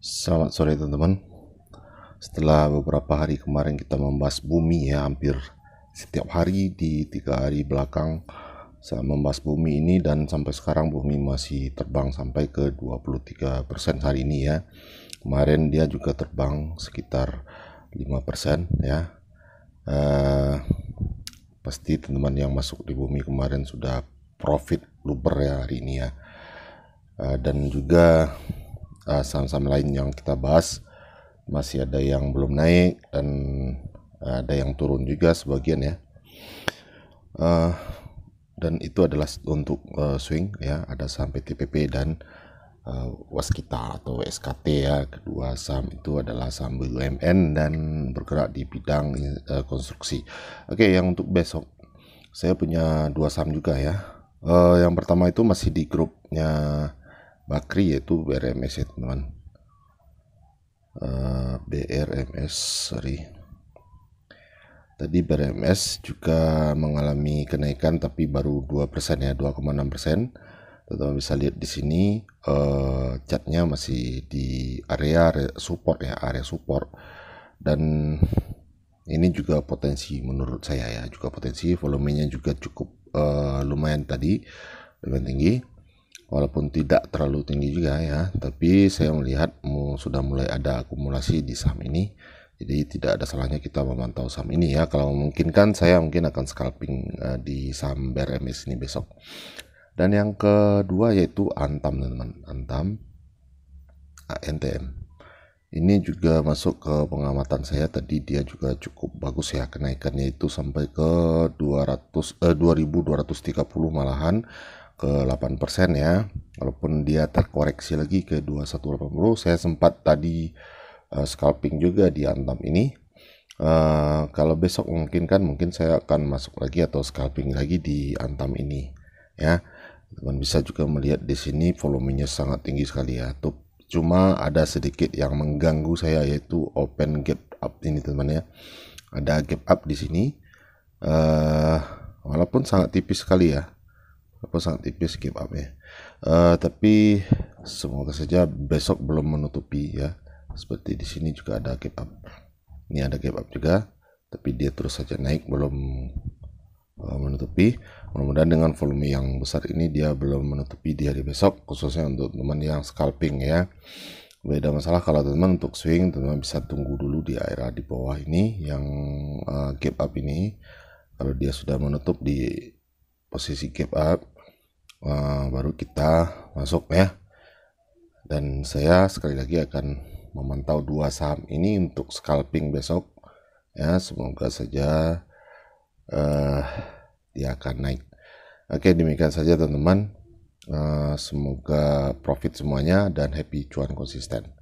Selamat sore teman-teman. Setelah beberapa hari kemarin kita membahas bumi ya hampir setiap hari di tiga hari belakang saya membahas bumi ini dan sampai sekarang bumi masih terbang sampai ke 23% hari ini ya. Kemarin dia juga terbang sekitar 5% ya. Uh, pasti teman-teman yang masuk di bumi kemarin sudah profit luber ya hari ini ya. Uh, dan juga saham-saham lain yang kita bahas masih ada yang belum naik dan eh, ada yang turun juga sebagian ya uh, dan itu adalah untuk uh, swing ya ada saham PTPP dan uh, waskita atau SKT ya kedua saham itu adalah saham BUMN dan bergerak di bidang uh, konstruksi oke okay, yang untuk besok saya punya dua saham juga ya uh, yang pertama itu masih di grupnya Bakri yaitu BRMS ya teman uh, eh, BRMS sorry tadi BRMS juga mengalami kenaikan tapi baru 2% ya 2,6% teman bisa lihat di sini uh, catnya masih di area support ya area support dan ini juga potensi menurut saya ya juga potensi volumenya juga cukup uh, lumayan tadi lumayan tinggi walaupun tidak terlalu tinggi juga ya tapi saya melihat sudah mulai ada akumulasi di saham ini jadi tidak ada salahnya kita memantau saham ini ya kalau memungkinkan saya mungkin akan scalping eh, di saham BRMS ini besok dan yang kedua yaitu Antam teman-teman Antam ANTM ini juga masuk ke pengamatan saya tadi dia juga cukup bagus ya kenaikannya itu sampai ke 200 eh, 2230 malahan ke 8% ya. Walaupun dia terkoreksi lagi ke 2180, saya sempat tadi uh, scalping juga di Antam ini. Uh, kalau besok mungkin kan mungkin saya akan masuk lagi atau scalping lagi di Antam ini ya. Teman bisa juga melihat di sini volumenya sangat tinggi sekali ya. Tuh, cuma ada sedikit yang mengganggu saya yaitu open gap up ini teman ya. Ada gap up di sini. Uh, walaupun sangat tipis sekali ya apa sangat tipis keep up ya. Uh, tapi semoga saja besok belum menutupi ya. Seperti di sini juga ada keep up. Ini ada keep up juga, tapi dia terus saja naik belum uh, menutupi. Mudah-mudahan dengan volume yang besar ini dia belum menutupi di hari besok khususnya untuk teman yang scalping ya. Beda masalah kalau teman untuk swing teman bisa tunggu dulu di area di bawah ini yang uh, eh, gap up ini. Kalau dia sudah menutup di posisi keep up uh, baru kita masuk ya dan saya sekali lagi akan memantau dua saham ini untuk scalping besok ya semoga saja uh, dia akan naik oke demikian saja teman-teman uh, semoga profit semuanya dan happy cuan konsisten